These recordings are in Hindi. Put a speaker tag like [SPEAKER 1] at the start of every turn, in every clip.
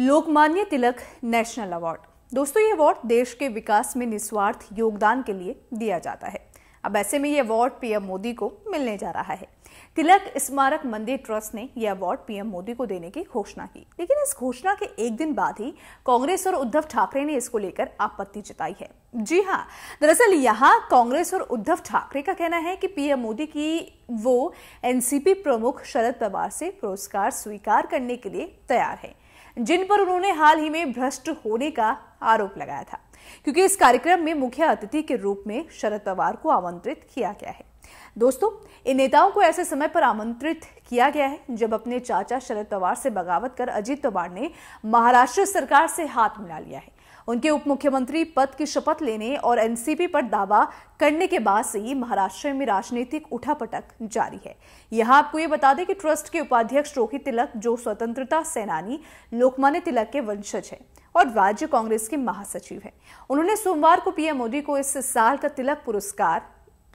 [SPEAKER 1] लोकमान्य तिलक नेशनल अवार्ड दोस्तों ये अवार्ड देश के विकास में निस्वार्थ योगदान के लिए दिया जाता है अब ऐसे में यह अवार्ड पीएम मोदी को मिलने जा रहा है तिलक स्मारक मंदिर ट्रस्ट ने यह अवार्ड पीएम मोदी को देने की घोषणा की लेकिन इस घोषणा के एक दिन बाद ही कांग्रेस और उद्धव ठाकरे ने इसको लेकर आपत्ति जताई है जी हाँ दरअसल यहाँ कांग्रेस और उद्धव ठाकरे का कहना है कि पीएम मोदी की वो एनसीपी प्रमुख शरद पवार से पुरस्कार स्वीकार करने के लिए तैयार है जिन पर उन्होंने हाल ही में भ्रष्ट होने का आरोप लगाया था क्योंकि इस कार्यक्रम में मुख्य अतिथि के रूप में शरद पवार को आमंत्रित किया गया है दोस्तों इन नेताओं को ऐसे समय पर आमंत्रित किया गया है जब अपने चाचा शरद पवार से बगावत कर अजीत पवार ने महाराष्ट्र सरकार से हाथ मिला लिया है उनके उप मुख्यमंत्री पद की शपथ लेने और एनसीपी पर दावा करने के बाद से ही महाराष्ट्र में राजनीतिक उठापटक जारी है यहां आपको ये बता दें कि ट्रस्ट के उपाध्यक्ष रोहित तिलक जो स्वतंत्रता सेनानी लोकमान्य तिलक के वंशज हैं और राज्य कांग्रेस के महासचिव हैं उन्होंने सोमवार को पीएम मोदी को इस साल का तिलक पुरस्कार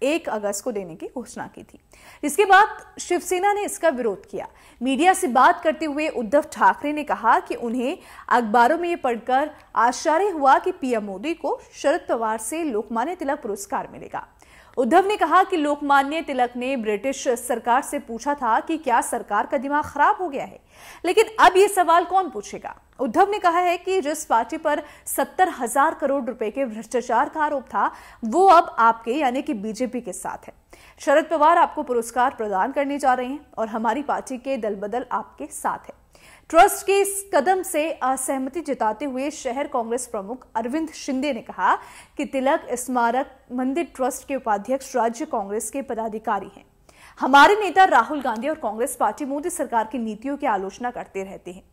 [SPEAKER 1] एक अगस्त को देने की घोषणा की थी इसके बाद शिवसेना ने इसका विरोध किया मीडिया से बात करते हुए उद्धव ठाकरे ने कहा कि उन्हें अखबारों में ये पढ़कर आश्चर्य हुआ कि पीएम मोदी को शरद पवार से लोकमान्य तिलक पुरस्कार मिलेगा उद्धव ने कहा कि लोकमान्य तिलक ने ब्रिटिश सरकार से पूछा था कि क्या सरकार का दिमाग खराब हो गया है लेकिन अब यह सवाल कौन पूछेगा उद्धव ने कहा है कि जिस पार्टी पर सत्तर हजार करोड़ रुपए के भ्रष्टाचार का आरोप था वो अब आपके यानी कि बीजेपी के साथ है शरद पवार आपको पुरस्कार प्रदान करने जा रहे हैं और हमारी पार्टी के दल बदल आपके साथ है ट्रस्ट के इस कदम से असहमति जताते हुए शहर कांग्रेस प्रमुख अरविंद शिंदे ने कहा कि तिलक स्मारक मंदिर ट्रस्ट के उपाध्यक्ष राज्य कांग्रेस के पदाधिकारी हैं हमारे नेता राहुल गांधी और कांग्रेस पार्टी मोदी सरकार की नीतियों की आलोचना करते रहते हैं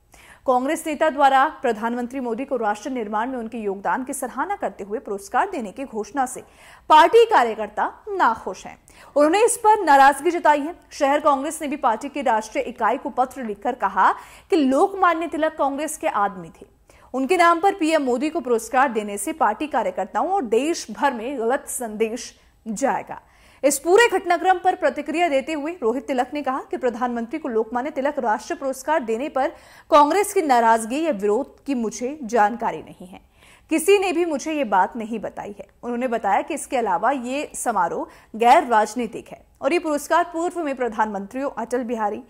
[SPEAKER 1] कांग्रेस नेता द्वारा प्रधानमंत्री मोदी को राष्ट्र निर्माण में उनके योगदान की सराहना करते हुए पुरस्कार देने की घोषणा से पार्टी कार्यकर्ता नाखुश हैं उन्होंने इस पर नाराजगी जताई है शहर कांग्रेस ने भी पार्टी की राष्ट्रीय इकाई को पत्र लिखकर कहा कि लोकमान्य तिलक कांग्रेस के आदमी थे उनके नाम पर पीएम मोदी को पुरस्कार देने से पार्टी कार्यकर्ताओं और देश भर में गलत संदेश जाएगा इस पूरे घटनाक्रम पर प्रतिक्रिया देते हुए रोहित तिलक ने कहा कि प्रधानमंत्री को लोकमान्य तिलक राष्ट्र पुरस्कार देने पर कांग्रेस की नाराजगी या विरोध की मुझे जानकारी नहीं है किसी ने भी मुझे ये बात नहीं बताई है उन्होंने बताया कि इसके अलावा ये समारोह गैर राजनीतिक है और ये पुरस्कार पूर्व में प्रधानमंत्रियों अटल बिहारी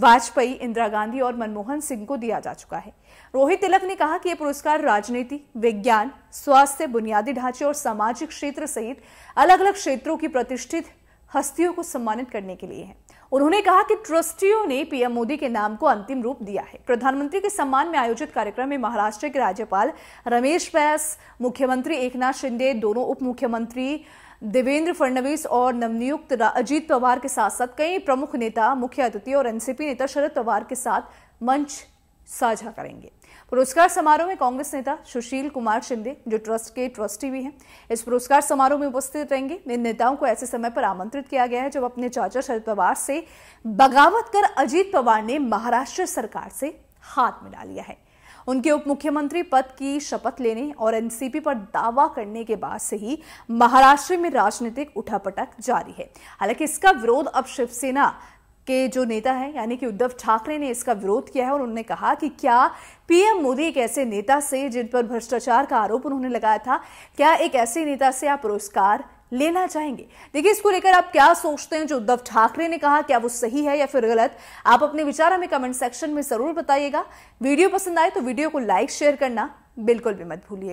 [SPEAKER 1] वाजपेयी इंदिरा गांधी और मनमोहन सिंह को दिया जा चुका है रोहित तिलक ने कहा कि ये पुरस्कार राजनीति विज्ञान स्वास्थ्य बुनियादी ढांचे और सामाजिक क्षेत्र सहित अलग अलग क्षेत्रों की प्रतिष्ठित हस्तियों को सम्मानित करने के लिए है उन्होंने कहा कि ट्रस्टियों ने पीएम मोदी के नाम को अंतिम रूप दिया है प्रधानमंत्री के सम्मान में आयोजित कार्यक्रम में महाराष्ट्र के राज्यपाल रमेश बैस मुख्यमंत्री एकनाथ शिंदे दोनों उप मुख्यमंत्री देवेंद्र फडणवीस और नवनियुक्त अजीत पवार के साथ साथ कई प्रमुख नेता मुख्य अतिथि और एनसीपी नेता शरद पवार के साथ मंच साझा करेंगे पुरस्कार समारोह में कांग्रेस नेता सुशील कुमार शिंदे जो ट्रस्ट के ट्रस्टी भी हैं इस पुरस्कार समारोह में उपस्थित रहेंगे इन नेताओं को ऐसे समय पर आमंत्रित किया गया है जब अपने चाचा शरद पवार से बगावत कर अजीत पवार ने महाराष्ट्र सरकार से हाथ मिला लिया है उनके उप मुख्यमंत्री पद की शपथ लेने और एनसीपी पर दावा करने के बाद से ही महाराष्ट्र में राजनीतिक उठापटक जारी है हालांकि इसका विरोध अब शिवसेना के जो नेता हैं यानी कि उद्धव ठाकरे ने इसका विरोध किया है और उन्होंने कहा कि क्या पीएम मोदी एक ऐसे नेता से जिन पर भ्रष्टाचार का आरोप उन्होंने लगाया था क्या एक ऐसे नेता से आप पुरस्कार लेना चाहेंगे देखिए इसको लेकर आप क्या सोचते हैं जो उद्धव ठाकरे ने कहा क्या वो सही है या फिर गलत आप अपने विचार हमें कमेंट सेक्शन में जरूर बताइएगा वीडियो पसंद आए तो वीडियो को लाइक शेयर करना बिल्कुल भी मत भूलिएगा